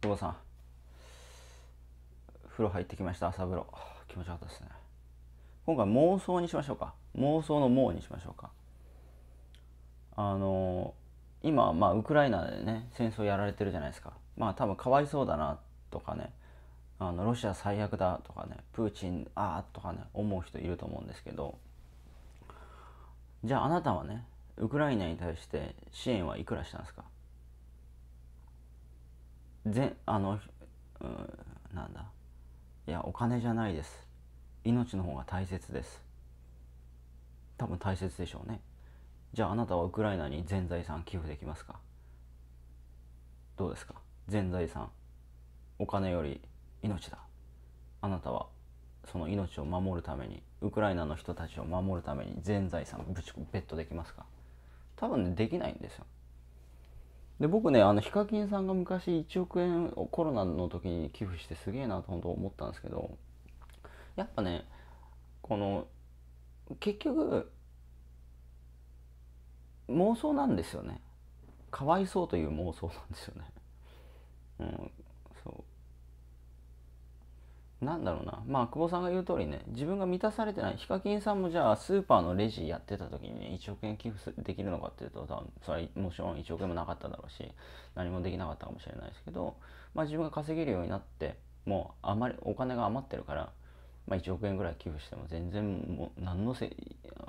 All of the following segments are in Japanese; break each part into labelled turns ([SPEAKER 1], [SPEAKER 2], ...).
[SPEAKER 1] 久保さん風呂入ってきました朝風呂気持ちよかったですね今回妄想にしましょうか妄想の妄にしましょうかあの今まあウクライナでね戦争やられてるじゃないですかまあ多分かわいそうだなとかねあのロシア最悪だとかねプーチンああとかね思う人いると思うんですけどじゃああなたはねウクライナに対して支援はいくらしたんですかぜあのうなんだいやお金じゃないです命の方が大切です多分大切でしょうねじゃああなたはウクライナに全財産寄付できますかどうですか全財産お金より命だあなたはその命を守るためにウクライナの人たちを守るために全財産ぶちベットできますか多分、ね、できないんですよで僕ねあのヒカキンさんが昔1億円をコロナの時に寄付してすげえなと本当思ったんですけどやっぱねこの結局妄想なんですよねかわいそうという妄想なんですよねうんそうなんだろうなまあ久保さんが言う通りね自分が満たされてないヒカキンさんもじゃあスーパーのレジやってた時に、ね、1億円寄付できるのかっていうと多分それはもちろん1億円もなかっただろうし何もできなかったかもしれないですけど、まあ、自分が稼げるようになってもうあまりお金が余ってるから、まあ、1億円ぐらい寄付しても全然もう何のせ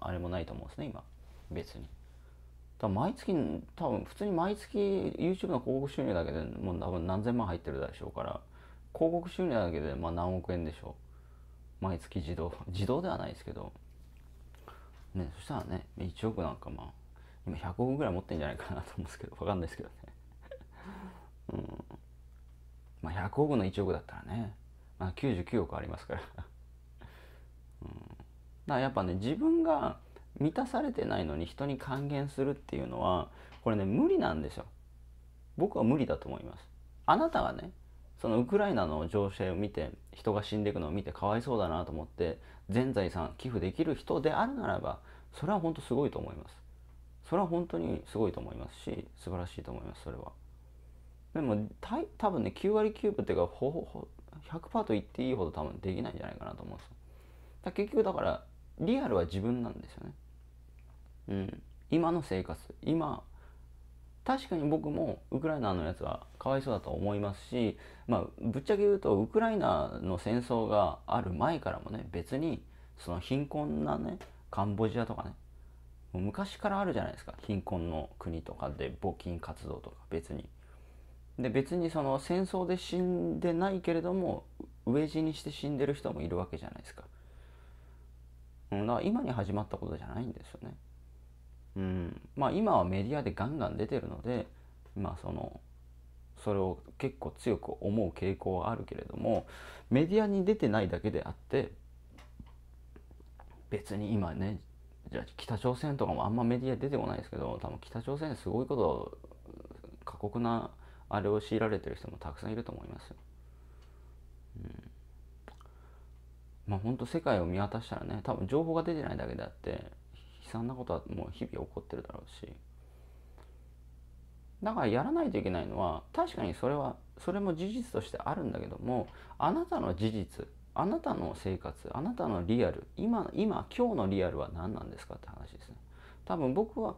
[SPEAKER 1] あれもないと思うんですね今別に。多分毎月多分普通に毎月 YouTube の広告収入だけでもう多分何千万入ってるでしょうから。広告収入だけでまあ何億円でしょう毎月自動自動ではないですけど、ね、そしたらね1億なんかまあ今100億ぐらい持ってんじゃないかなと思うんですけど分かんないですけどね、うん、まあ100億の1億だったらね、まあ、99億ありますから うん、だからやっぱね自分が満たされてないのに人に還元するっていうのはこれね無理なんですよ僕は無理だと思いますあなたがねそのウクライナの情勢を見て人が死んでいくのを見てかわいそうだなと思って全財産寄付できる人であるならばそれは本当すごいと思いますそれは本当にすごいと思いますし素晴らしいと思いますそれはでも多分ね9割9分っていうかほほ100%と言っていいほど多分できないんじゃないかなと思うんですよだ結局だからリアルは自分なんですよねうん今の生活今確かに僕もウクライナのやつはかわいそうだと思いますし、まあ、ぶっちゃけ言うとウクライナの戦争がある前からもね別にその貧困なねカンボジアとかね昔からあるじゃないですか貧困の国とかで募金活動とか別に。で別にその戦争で死んでないけれども飢え死にして死んでる人もいるわけじゃないですか。だから今に始まったことじゃないんですよね。うんまあ、今はメディアでガンガン出てるので、まあ、そのそれを結構強く思う傾向はあるけれどもメディアに出てないだけであって別に今ねじゃあ北朝鮮とかもあんまメディア出てこないですけど多分北朝鮮すごいこと過酷なあれを強いられてる人もたくさんいると思いますよ。うんまあ、本当世界を見渡したらね多分情報が出てないだけであって惨なことはもう日々起こってるだろうしだからやらないといけないのは確かにそれはそれも事実としてあるんだけどもあなたの事実あなたの生活あなたのリアル今今今日のリアルは何なんですかって話ですね多分僕は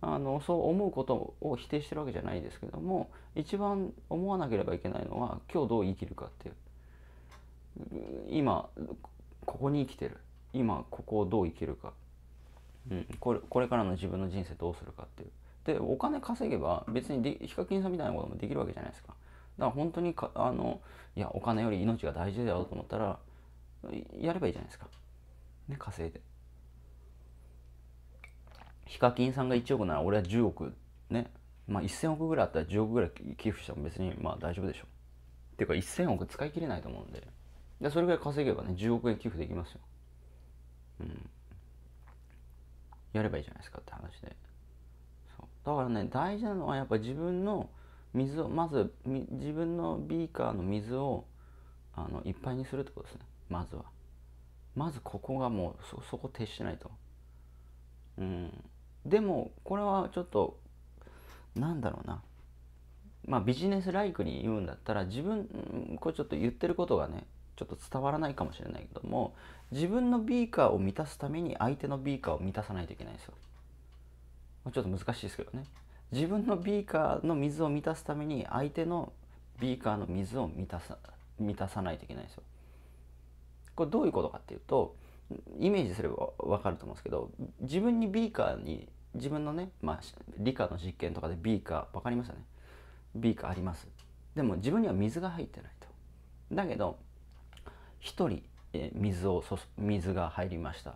[SPEAKER 1] あのそう思うことを否定してるわけじゃないですけども一番思わなければいけないのは今日どう生きるかっていう今ここに生きてる今ここをどう生きるかうん、これこれからの自分の人生どうするかっていうでお金稼げば別にヒカキンさんみたいなこともできるわけじゃないですかだから本当にかあのいやお金より命が大事だよと思ったらやればいいじゃないですかね稼いでヒカキンさんが1億なら俺は10億ねまあ1000億ぐらいあったら10億ぐらい寄付しても別にまあ大丈夫でしょっていうか1000億使い切れないと思うんででそれぐらい稼げばね10億円寄付できますようんやればいいじゃないですかって話でそうだからね大事なのはやっぱ自分の水をまず自分のビーカーの水をあのいっぱいにするってことですねまずはまずここがもうそそこ徹してないとうんでもこれはちょっとなんだろうなまあビジネスライクに言うんだったら自分これちょっと言ってることがねちょっと伝わらないかもしれないけども自分のビーカーを満たすために相手のビーカーを満たさないといけないんですよ。ちょっと難しいですけどね。自分のビーカーの水を満たすために相手のビーカーの水を満たさ満たさないといけないんですよ。これどういうことかっていうとイメージすれば分かると思うんですけど自分にビーカーに自分のね、まあ、理科の実験とかでビーカー分かりましたねビーカーありますでも自分には水が入ってないとだけど1人、え水を水が入りました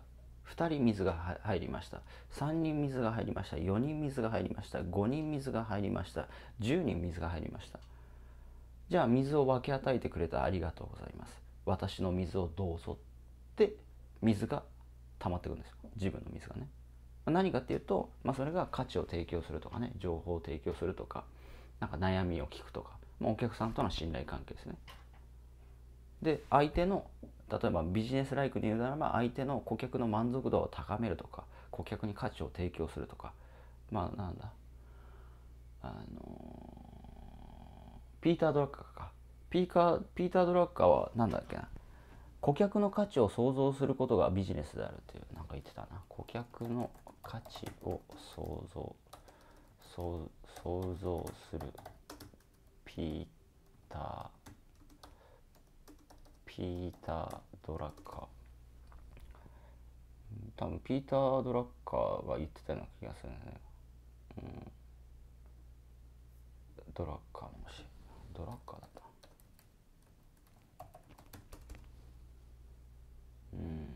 [SPEAKER 1] 2人水が入りました3人水が入りました4人水が入りました5人水が入りました10人水が入りましたじゃあ水を分け与えてくれたありがとうございます私の水をどうぞって水が溜まってくんですよ自分の水がね何かっていうと、まあ、それが価値を提供するとかね情報を提供するとかなんか悩みを聞くとか、まあ、お客さんとの信頼関係ですねで相手の例えばビジネスライクで言うならば相手の顧客の満足度を高めるとか顧客に価値を提供するとかまあなんだあのー、ピーター・ドラッカーかピーカーピーター・ドラッカーは何だっけな顧客の価値を創造することがビジネスであるというなんか言ってたな顧客の価値を創造創造するピーターピーター・ドラッカー多分ピーター・ドラッカーが言ってたような気がするね、うん、ドラッカーの虫ドラッカーだったうん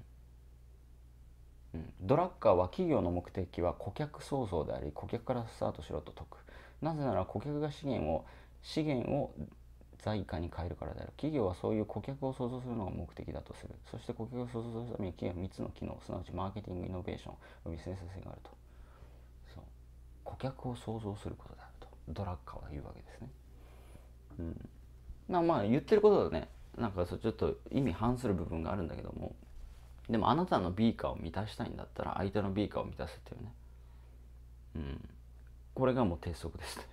[SPEAKER 1] うん、ドラッカーは企業の目的は顧客創造であり顧客からスタートしろと説くなぜなら顧客が資源を資源を在価に変えるからである企業はそういう顧客を想像するのが目的だとするそして顧客を想像するために企業は3つの機能すなわちマーケティングイノベーションビジネス性があるとそう顧客を想像することであるとドラッカーは言うわけですねうんなまあ言ってることだねなんかちょっと意味反する部分があるんだけどもでもあなたのビーカーを満たしたいんだったら相手のビーカーを満たすっていうねうんこれがもう鉄則ですね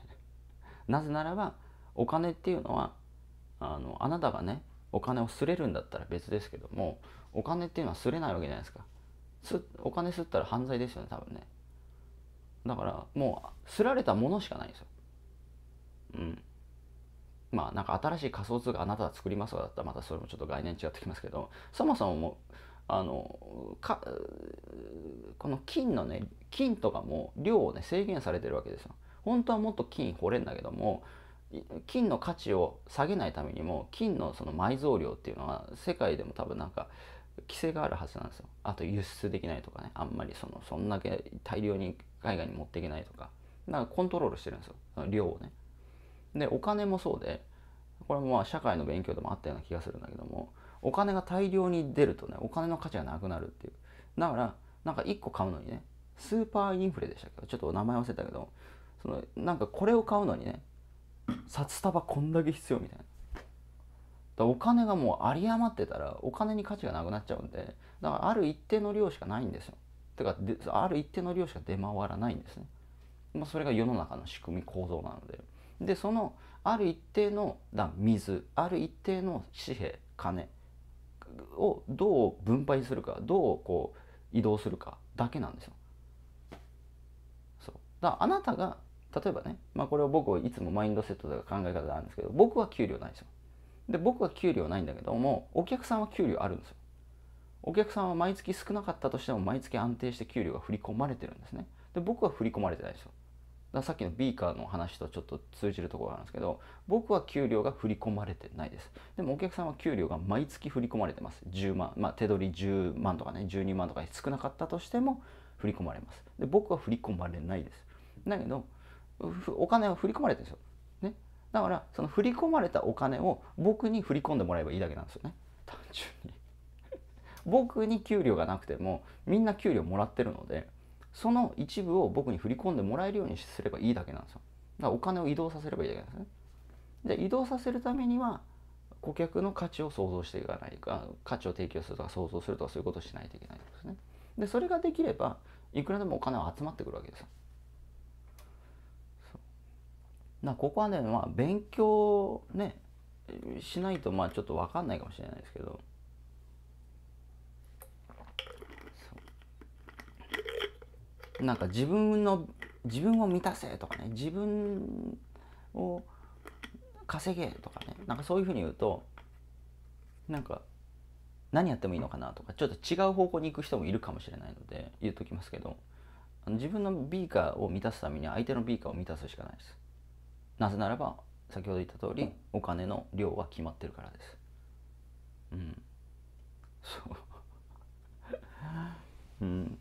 [SPEAKER 1] なぜならばお金っていうのはあのあなたがねお金をすれるんだったら別ですけどもお金っていうのはすれないわけじゃないですかすお金すったら犯罪ですよね多分ねだからもうすられたものしかないんですようんまあなんか新しい仮想通貨あなたは作りますだったらまたそれもちょっと概念違ってきますけどそもそももうあのかこの金のね金とかも量をね制限されてるわけですよ本当はもっと金掘れんだけども金の価値を下げないためにも金のその埋蔵量っていうのは世界でも多分なんか規制があるはずなんですよあと輸出できないとかねあんまりそのそんだけ大量に海外に持っていけないとかなんかコントロールしてるんですよ量をねでお金もそうでこれもまあ社会の勉強でもあったような気がするんだけどもお金が大量に出るとねお金の価値がなくなるっていうだからなんか1個買うのにねスーパーインフレでしたけどちょっと名前忘れたけどそのなんかこれを買うのにね札束こんだけ必要みたいな。だお金がもう有り余ってたらお金に価値がなくなっちゃうんでだからある一定の量しかないんですよ。てかある一定の量しか出回らないんですね。まあ、それが世の中の仕組み構造なので。でそのある一定のだ水ある一定の紙幣金をどう分配するかどうこう移動するかだけなんですよ。そうだあなたが例えばね、まあ、これを僕はいつもマインドセットとか考え方なんですけど僕は給料ないですよで僕は給料ないんだけどもお客さんは給料あるんですよお客さんは毎月少なかったとしても毎月安定して給料が振り込まれてるんですねで僕は振り込まれてないですよださっきのビーカーの話とちょっと通じるところなんですけど僕は給料が振り込まれてないですでもお客さんは給料が毎月振り込まれてます10万まあ手取り10万とかね12万とか少なかったとしても振り込まれますで僕は振り込まれないですだけどお金は振り込まれたですよ。ね。だから、その振り込まれたお金を僕に振り込んでもらえばいいだけなんですよね。単純に 僕に給料がなくても、みんな給料もらってるので、その一部を僕に振り込んでもらえるようにすればいいだけなんですよ。だからお金を移動させればいいだけなんですね。で移動させるためには顧客の価値を想像していかないか価値を提供するとか想像するとかそういうことをしないといけないんですね。でそれができればいくらでもお金は集まってくるわけですよ。なここはね、まあ、勉強ねしないとまあちょっと分かんないかもしれないですけど。なんか自分の自分を満たせとかね自分を稼げとかねなんかそういうふうに言うとなんか何やってもいいのかなとかちょっと違う方向に行く人もいるかもしれないので言っときますけど自分のビーカーを満たすためには相手のビーカーを満たすしかないです。なぜならば先ほど言った通りお金の量は決まってるからですうんそう うん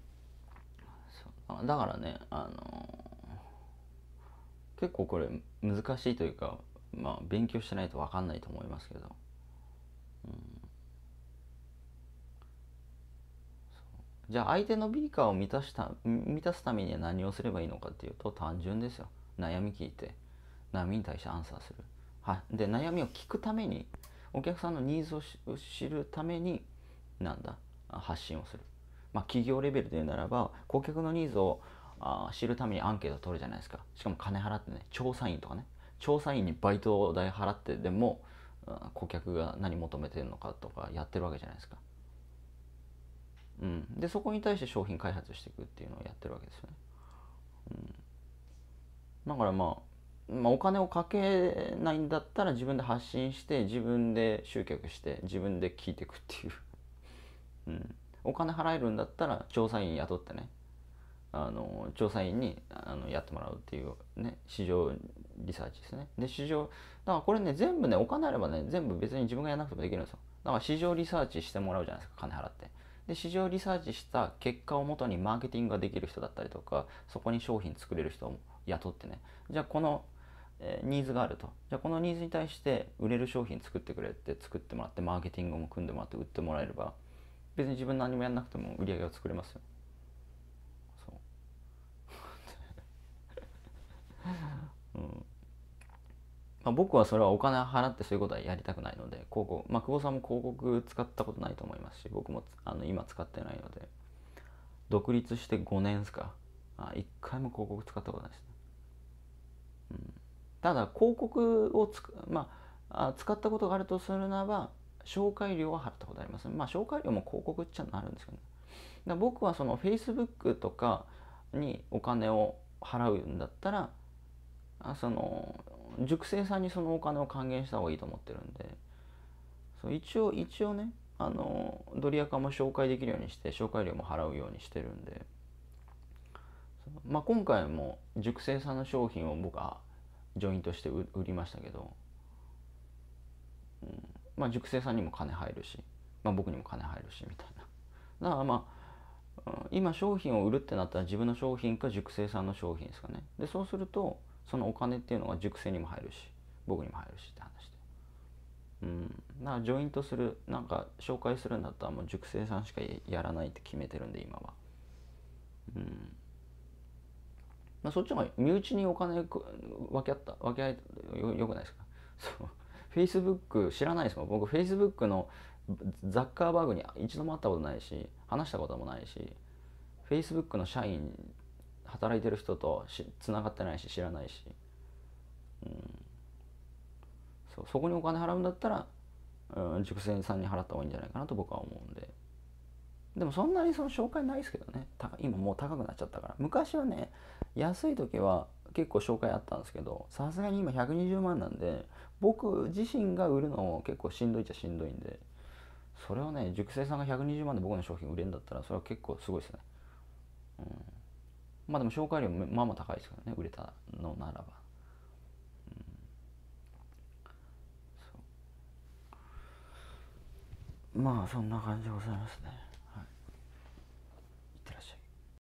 [SPEAKER 1] そうだからねあのー、結構これ難しいというかまあ勉強してないと分かんないと思いますけどうんじゃあ相手のビーカーを満たした満たすためには何をすればいいのかっていうと単純ですよ悩み聞いて悩みに対してアンサーする。はで悩みを聞くためにお客さんのニーズを知るためになんだ発信をする。まあ、企業レベルで言うならば顧客のニーズをあ知るためにアンケートを取るじゃないですか。しかも金払ってね調査員とかね調査員にバイト代払ってでも顧客が何求めてるのかとかやってるわけじゃないですか。うん、でそこに対して商品開発していくっていうのをやってるわけですよね。うん、だからまあまあ、お金をかけないんだったら自分で発信して自分で集客して自分で聞いていくっていう、うん、お金払えるんだったら調査員雇ってねあの調査員にあのやってもらうっていうね市場リサーチですねで市場だからこれね全部ねお金あればね全部別に自分がやらなくてもできるんですよだから市場リサーチしてもらうじゃないですか金払ってで市場リサーチした結果をもとにマーケティングができる人だったりとかそこに商品作れる人を雇ってねじゃあこのえニーズがあるとじゃあこのニーズに対して売れる商品作ってくれって作ってもらってマーケティングも組んでもらって売ってもらえれば別に自分何もやんなくても売り上げを作れますよそう、うんまあ、僕はそれはお金払ってそういうことはやりたくないので広告まあ久保さんも広告使ったことないと思いますし僕もあの今使ってないので独立して5年ですかあ1回も広告使ったことないですただ広告をつ、まあ、使ったことがあるとするならば紹介料は払ったことあります、まあ、紹介料も広告っちゃなるんですけど、ね、だ僕はその Facebook とかにお金を払うんだったらその塾生さんにそのお金を還元した方がいいと思ってるんでそう一応一応ねあのドリアカも紹介できるようにして紹介料も払うようにしてるんで、まあ、今回も塾生さんの商品を僕はジョイントして売りましたけど、うん、まあ熟成さんにも金入るし、まあ、僕にも金入るしみたいなだからまあ今商品を売るってなったら自分の商品か熟成さんの商品ですかねでそうするとそのお金っていうのは熟成にも入るし僕にも入るしって話でうんだからジョイントするなんか紹介するんだったらもう熟成さんしかやらないって決めてるんで今はうんまあ、そっちの方が身内にお金分け合った分け合えよよくないですか そうフェイスブック知らないですもん僕フェイスブックのザッカーバーグに一度も会ったことないし話したこともないしフェイスブックの社員働いてる人とつながってないし知らないし、うん、そうそこにお金払うんだったら、うん、塾生さんに払った方がいいんじゃないかなと僕は思うんで。でもそんなにその紹介ないですけどね今もう高くなっちゃったから昔はね安い時は結構紹介あったんですけどさすがに今120万なんで僕自身が売るのも結構しんどいっちゃしんどいんでそれをね熟成さんが120万で僕の商品売れるんだったらそれは結構すごいですね、うん、まあでも紹介料もまあまあ高いですからね売れたのならば、そうまあそんな感じでございますね